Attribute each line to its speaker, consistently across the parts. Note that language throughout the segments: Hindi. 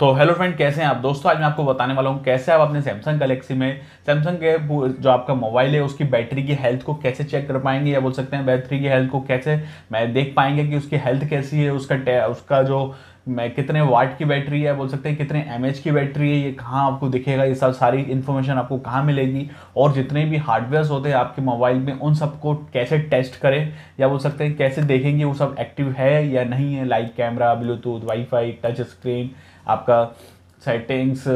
Speaker 1: तो हेलो फ्रेंड कैसे हैं आप दोस्तों आज मैं आपको बताने वाला हूँ कैसे आप अपने सैमसंग गलेक्सी में सैमसंग के जो आपका मोबाइल है उसकी बैटरी की हेल्थ को कैसे चेक कर पाएंगे या बोल सकते हैं बैटरी की हेल्थ को कैसे मैं देख पाएंगे कि उसकी हेल्थ कैसी है उसका उसका जो मैं कितने वाट की बैटरी है बोल सकते हैं कितने एम की बैटरी है ये कहाँ आपको दिखेगा ये सब सारी इन्फॉर्मेशन आपको कहाँ मिलेगी और जितने भी हार्डवेयर्स होते हैं आपके मोबाइल में उन सबको कैसे टेस्ट करें या बोल सकते हैं कैसे देखेंगे वो सब एक्टिव है या नहीं है like camera Bluetooth wifi touch screen आपका सेटिंग्स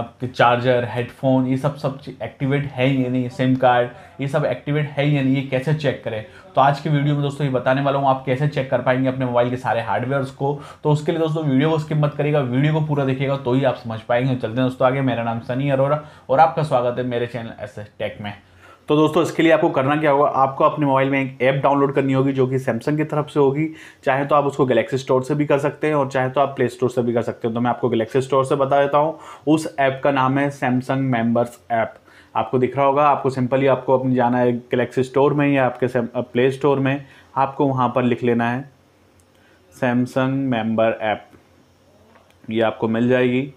Speaker 1: आपके चार्जर हेडफोन ये सब सब एक्टिवेट है या नहीं सिम कार्ड ये सब एक्टिवेट है या नहीं ये कैसे चेक करें तो आज के वीडियो में दोस्तों ये बताने वाला हूँ आप कैसे चेक कर पाएंगे अपने मोबाइल के सारे हार्डवेयर्स को तो उसके लिए दोस्तों वीडियो को स्किप मत करेगा वीडियो को पूरा देखिएगा तो ही आप समझ पाएंगे चलते हैं दोस्तों आगे मेरा नाम सनी अरोरा और आपका स्वागत है मेरे चैनल एस टेक में तो दोस्तों इसके लिए आपको करना क्या होगा आपको अपने मोबाइल में एक ऐप डाउनलोड करनी होगी जो कि सैमसंग की तरफ से होगी चाहे तो आप उसको गलेक्सी स्टोर से भी कर सकते हैं और चाहे तो आप प्ले स्टोर से भी कर सकते हैं तो मैं आपको गलेक्सी स्टोर से बता देता हूँ उस ऐप का नाम है सैमसंग मेम्बर्स ऐप आपको दिख रहा होगा आपको सिंपली आपको अपने जाना है गलेक्सी स्टोर में या आपके प्ले स्टोर में आपको वहाँ पर लिख लेना है सैमसंग मेम्बर ऐप ये आपको मिल जाएगी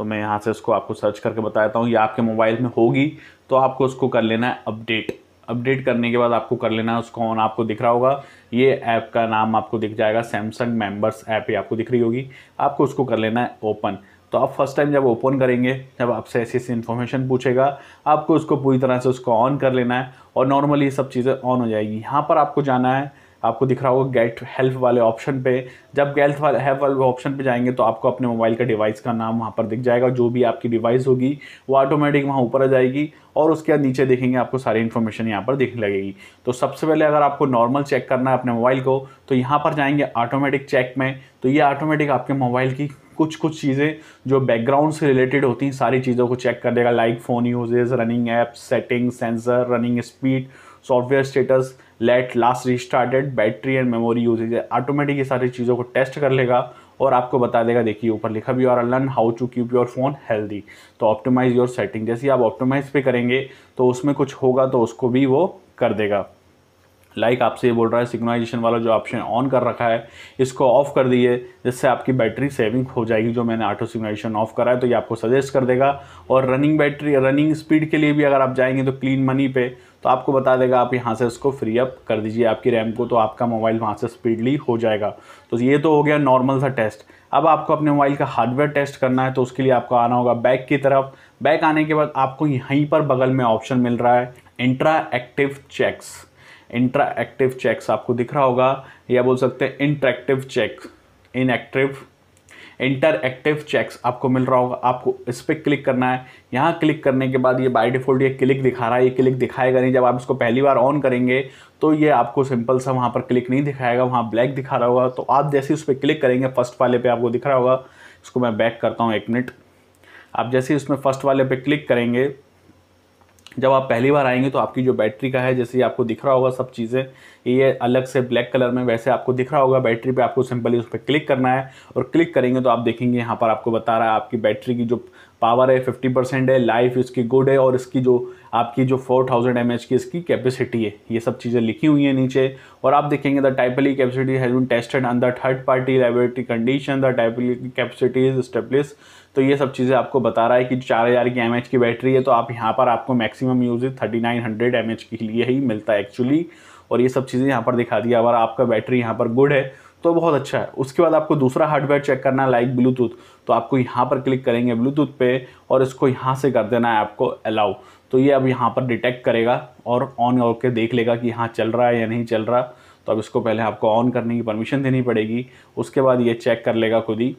Speaker 1: तो मैं यहाँ से उसको आपको सर्च करके बताता हूँ ये आपके मोबाइल में होगी तो आपको उसको कर लेना है अपडेट अपडेट करने के बाद आपको कर लेना है उसको ऑन आपको दिख रहा होगा ये ऐप का नाम आपको दिख जाएगा सैमसंग मेम्बर्स ऐप ही आपको दिख रही होगी आपको उसको कर लेना है ओपन तो आप फर्स्ट टाइम जब ओपन करेंगे जब आपसे ऐसी ऐसी इन्फॉर्मेशन पूछेगा आपको उसको पूरी तरह से उसको ऑन कर लेना है और नॉर्मली ये सब चीज़ें ऑन हो जाएगी यहाँ पर आपको जाना है आपको दिख रहा होगा गेट हेल्प वाले ऑप्शन पे जब गेल्थ वाले हेल्प वाले ऑप्शन पे जाएंगे तो आपको अपने मोबाइल का डिवाइस का नाम वहाँ पर दिख जाएगा जो भी आपकी डिवाइस होगी वो ऑटोमेटिक वहाँ ऊपर आ जाएगी और उसके बाद नीचे देखेंगे आपको सारी इन्फॉर्मेशन यहाँ पर दिखने लगेगी तो सबसे पहले अगर आपको नॉर्मल चेक करना है अपने मोबाइल को तो यहाँ पर जाएंगे ऑटोमेटिक चेक में तो ये ऑटोमेटिक आपके मोबाइल की कुछ कुछ चीज़ें जो बैकग्राउंड से रिलेटेड होती हैं सारी चीज़ों को चेक कर देगा like phone usage running app setting sensor running speed software status लेट last restarted battery and memory usage automatic ये सारी चीज़ों को टेस्ट कर लेगा और आपको बता देगा देखिए ऊपर लिखा भी और learn how to keep your phone healthy तो ऑप्टिमाइज योर सेटिंग जैसे आप ऑप्टिमाइज पे करेंगे तो उसमें कुछ होगा तो उसको भी वो कर देगा लाइक like आपसे ये बोल रहा है सिग्नलाइजेशन वाला जो ऑप्शन ऑन कर रखा है इसको ऑफ़ कर दिए जिससे आपकी बैटरी सेविंग हो जाएगी जो मैंने ऑटो सिग्नलाइजेशन ऑफ करा है तो ये आपको सजेस्ट कर देगा और रनिंग बैटरी रनिंग स्पीड के लिए भी अगर आप जाएंगे तो क्लीन मनी पे तो आपको बता देगा आप यहाँ से उसको फ्री अप कर दीजिए आपकी रैम को तो आपका मोबाइल वहाँ से स्पीडली हो जाएगा तो ये तो हो गया नॉर्मल सा टेस्ट अब आपको अपने मोबाइल का हार्डवेयर टेस्ट करना है तो उसके लिए आपको आना होगा बैक की तरफ बैक आने के बाद आपको यहीं पर बगल में ऑप्शन मिल रहा है intra active checks intra active checks आपको दिख रहा होगा या बोल सकते हैं interactive check inactive interactive checks आपको मिल रहा होगा आपको इस पर क्लिक करना है यहाँ क्लिक करने के बाद ये बाई डिफ़ॉल्ट ये क्लिक दिखा रहा है ये क्लिक दिखाएगा नहीं जब आप इसको पहली बार ऑन करेंगे तो ये आपको सिंपल सा वहाँ पर क्लिक नहीं दिखाएगा वहाँ ब्लैक दिखा रहा होगा तो आप जैसे उस पर क्लिक करेंगे फर्स्ट वाले पर आपको दिख रहा होगा इसको मैं बैक करता हूँ एक मिनट आप जैसे उसमें फर्स्ट वाले पर क्लिक करेंगे जब आप पहली बार आएंगे तो आपकी जो बैटरी का है जैसे आपको दिख रहा होगा सब चीज़ें ये अलग से ब्लैक कलर में वैसे आपको दिख रहा होगा बैटरी पे आपको सिंपली उस पर क्लिक करना है और क्लिक करेंगे तो आप देखेंगे यहाँ पर आपको बता रहा है आपकी बैटरी की जो पावर है फिफ्टी परसेंट है लाइफ इसकी गुड है और इसकी जो आपकी जो फोर थाउजेंड एम एच की इसकी कैपेसिटी है ये सब चीज़ें लिखी हुई हैं नीचे और आप देखेंगे the typical capacity has been tested under third party laboratory condition the typical capacity is established तो ये सब चीज़ें आपको बता रहा है कि चार हज़ार की एम की बैटरी है तो आप यहाँ पर आपको maximum use thirty nine hundred M के लिए ही मिलता है एक्चुअली और ये सब चीज़ें यहाँ पर दिखा दिया अगर आपका बैटरी यहाँ पर गुड है तो बहुत अच्छा है उसके बाद आपको दूसरा हार्डवेयर चेक करना है लाइक ब्लूटूथ तो आपको यहाँ पर क्लिक करेंगे ब्लूटूथ पे और इसको यहाँ से कर देना है आपको अलाउ तो ये अब यहाँ पर डिटेक्ट करेगा और ऑन करके देख लेगा कि यहाँ चल रहा है या नहीं चल रहा तो अब इसको पहले आपको ऑन करने की परमिशन देनी पड़ेगी उसके बाद ये चेक कर लेगा खुद ही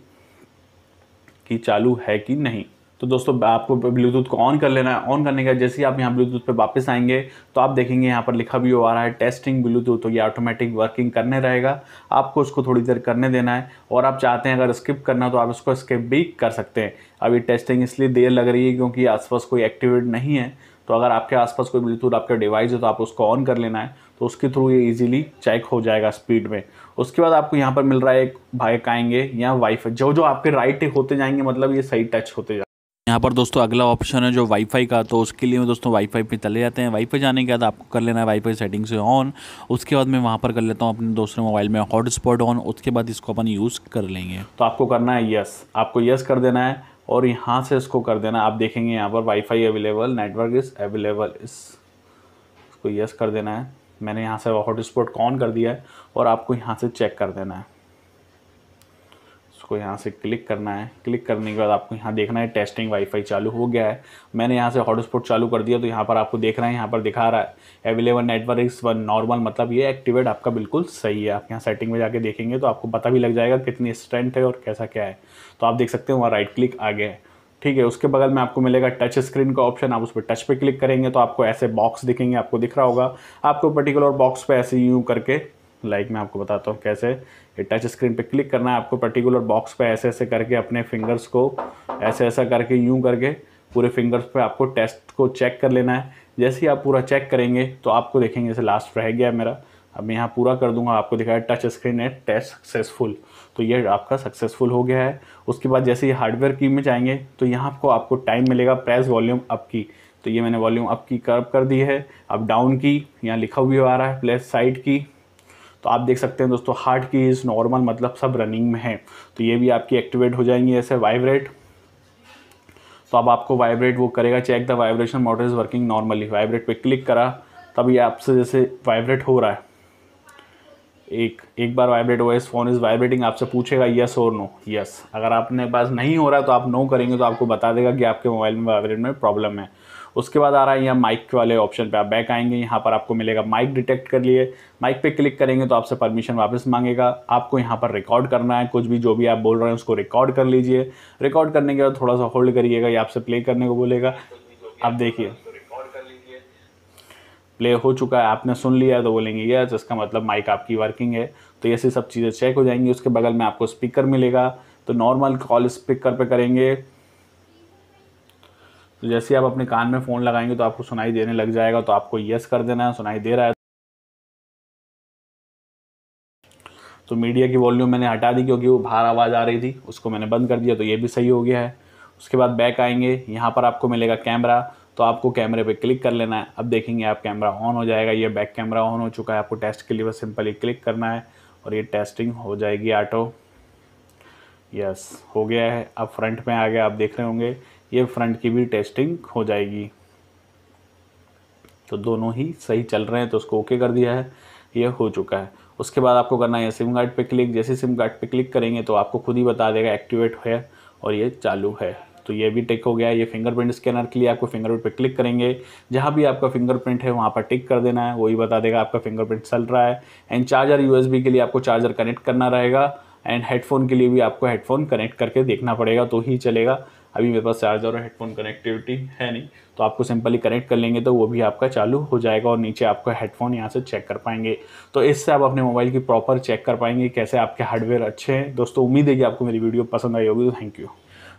Speaker 1: कि चालू है कि नहीं तो दोस्तों आपको ब्लूटूथ को ऑन कर लेना है ऑन करने का जैसे ही आप यहाँ ब्लूटूथ पे वापस आएंगे तो आप देखेंगे यहाँ पर लिखा भी हो आ रहा है टेस्टिंग ब्लूटूथ तो ये ऑटोमेटिक वर्किंग करने रहेगा आपको उसको थोड़ी देर करने देना है और आप चाहते हैं अगर स्किप करना तो आप इसको स्किप भी कर सकते हैं अभी टेस्टिंग इसलिए देर लग रही है क्योंकि आसपास कोई एक्टिवेट नहीं है तो अगर आपके आसपास कोई ब्लूटूथ आपका डिवाइस है तो आप उसको ऑन कर लेना है तो उसके थ्रू ये इजीली चेक हो जाएगा स्पीड में उसके बाद आपको यहाँ पर मिल रहा है एक बाइक आएंगे या वाईफाई जो जो आपके राइट होते जाएंगे मतलब ये सही टच होते जाएंगे यहाँ पर दोस्तों अगला ऑप्शन है जो वाईफाई का तो उसके लिए दोस्तों वाईफाई पे चले जाते हैं वाईफाई जाने के बाद आपको कर लेना है वाईफाई सेटिंग से ऑन उसके बाद मैं वहाँ पर कर लेता हूँ अपने दूसरे मोबाइल में हॉटस्पॉट ऑन उसके बाद इसको अपन यूज़ कर लेंगे तो आपको करना है यस आपको यस कर देना है और यहाँ से इसको कर देना आप देखेंगे यहाँ पर wifi available network is available इस इसको यस कर देना है मैंने यहाँ से हॉटस्पॉट ऑन कर दिया है और आपको यहाँ से चेक कर देना है आपको यहाँ से क्लिक करना है क्लिक करने के बाद आपको यहाँ देखना है टेस्टिंग वाईफाई चालू हो गया है मैंने यहाँ से हॉटस्पॉट चालू कर दिया तो यहाँ पर आपको देख रहे हैं यहाँ पर दिखा रहा है available network is one normal मतलब ये एक्टिवेट आपका बिल्कुल सही है आप यहाँ सेटिंग में जाके देखेंगे तो आपको पता भी लग जाएगा कितनी स्ट्रेंथ है और कैसा क्या है तो आप देख सकते हो वहाँ राइट क्लिक आ गया है ठीक है उसके बगल में आपको मिलेगा टच स्क्रीन का ऑप्शन आप उस पर टच पे क्लिक करेंगे तो आपको ऐसे बॉक्स दिखेंगे आपको दिख रहा होगा आपको पर्टिकुलर बॉक्स पे ऐसे यूँ करके लाइक मैं आपको बताता हूँ कैसे ये टच स्क्रीन पे क्लिक करना है आपको पर्टिकुलर बॉक्स पे ऐसे ऐसे करके अपने फिंगर्स को ऐसे ऐसा करके यूँ करके पूरे फिंगर्स पे आपको टेस्ट को चेक कर लेना है जैसे ही आप पूरा चेक करेंगे तो आपको देखेंगे जैसे लास्ट रह गया मेरा अब मैं यहाँ पूरा कर दूंगा आपको दिखाया टच स्क्रीन है टेस्ट सक्सेसफुल तो ये आपका सक्सेसफुल हो गया है उसके बाद जैसे ही हार्डवेयर की में जाएंगे तो यहाँ आपको आपको टाइम मिलेगा प्रेस वॉल्यूम अप की तो ये मैंने वॉल्यूम अप की कर्व कर दी है अब डाउन की यहाँ लिखा हुआ आ रहा है प्लस साइड की तो आप देख सकते हैं दोस्तों की इज़ नॉर्मल मतलब सब रनिंग में है तो ये भी आपकी एक्टिवेट हो जाएंगी ऐसे वाइब्रेट तो अब आपको वाइब्रेट वो करेगा check the vibration motor is working normally vibrate पे क्लिक करा तब ये आपसे जैसे वाइब्रेट हो रहा है एक एक बार वाइब्रेट हुआ इस फ़ोन इज़ वाइब्रेटिंग आपसे पूछेगा यस और नो यस अगर आपने पास नहीं हो रहा है तो आप नो करेंगे तो आपको बता देगा कि आपके मोबाइल में वाइब्रेट में प्रॉब्लम है उसके बाद आ रहा है यहाँ माइक वाले ऑप्शन पे आप बैक आएंगे यहाँ पर आपको मिलेगा माइक डिटेक्ट कर लिए माइक पे क्लिक करेंगे तो आपसे परमिशन वापस मांगेगा आपको यहाँ पर रिकॉर्ड करना है कुछ भी जो भी आप बोल रहे हैं उसको रिकॉर्ड कर लीजिए रिकॉर्ड करने के बाद थोड़ा सा होल्ड करिएगा या आपसे प्ले करने को बोलेगा आप देखिए प्ले हो चुका है आपने सुन लिया है तो बोलेंगे यस जिसका इसका मतलब माइक आपकी वर्किंग है तो ये सब चीज़ें चेक हो जाएंगी उसके बगल में आपको स्पीकर मिलेगा तो नॉर्मल कॉल स्पीकर पे करेंगे तो जैसे आप अपने कान में फ़ोन लगाएंगे तो आपको सुनाई देने लग जाएगा तो आपको यस कर देना है सुनाई दे रहा है तो मीडिया की वॉल्यूम मैंने हटा दी क्योंकि वो बाहर आवाज़ आ रही थी उसको मैंने बंद कर दिया तो ये भी सही हो गया है उसके बाद बैक आएंगे यहाँ पर आपको मिलेगा कैमरा तो आपको कैमरे पे क्लिक कर लेना है अब देखेंगे आप कैमरा ऑन हो जाएगा ये बैक कैमरा ऑन हो चुका है आपको टेस्ट के लिए बस सिंपली क्लिक करना है और ये टेस्टिंग हो जाएगी ऑटो यस हो गया है अब फ्रंट में आ गया आप देख रहे होंगे ये फ्रंट की भी टेस्टिंग हो जाएगी तो दोनों ही सही चल रहे हैं तो उसको ओके कर दिया है ये हो चुका है उसके बाद आपको करना है सिम कार्ड पे क्लिक जैसे सिम कार्ड पे क्लिक करेंगे तो आपको खुद ही बता देगा एक्टिवेट है और ये चालू है तो ये भी टिक हो गया ये फिंगरप्रिंट स्कैनर के लिए आपको फिंगरप्रिंट पे क्लिक करेंगे जहाँ भी आपका फिंगरप्रिंट है वहाँ पर टिक कर देना है वही बता देगा आपका फिंगरप्रिंट चल रहा है एंड चार्जर यूएसबी के लिए आपको चार्जर कनेक्ट करना रहेगा एंड हेडफोन के लिए भी आपको हेडफोन कनेक्ट करके देखना पड़ेगा तो ही चलेगा अभी मेरे पास चार्जर और हेडफोन कनेक्टिविटी है नहीं तो आपको सिंपली कनेक्ट कर लेंगे तो वो भी आपका चालू हो जाएगा और नीचे आपका हेडफोन यहाँ से चेक कर पाएंगे तो इससे आप अपने मोबाइल की प्रॉपर चेक कर पाएंगे कैसे आपके हार्डवेयर अच्छे हैं दोस्तों उम्मीद है कि आपको मेरी वीडियो पसंद आई होगी तो थैंक यू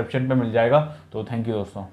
Speaker 1: डिस्क्रिप्शन पे मिल जाएगा तो थैंक यू दोस्तों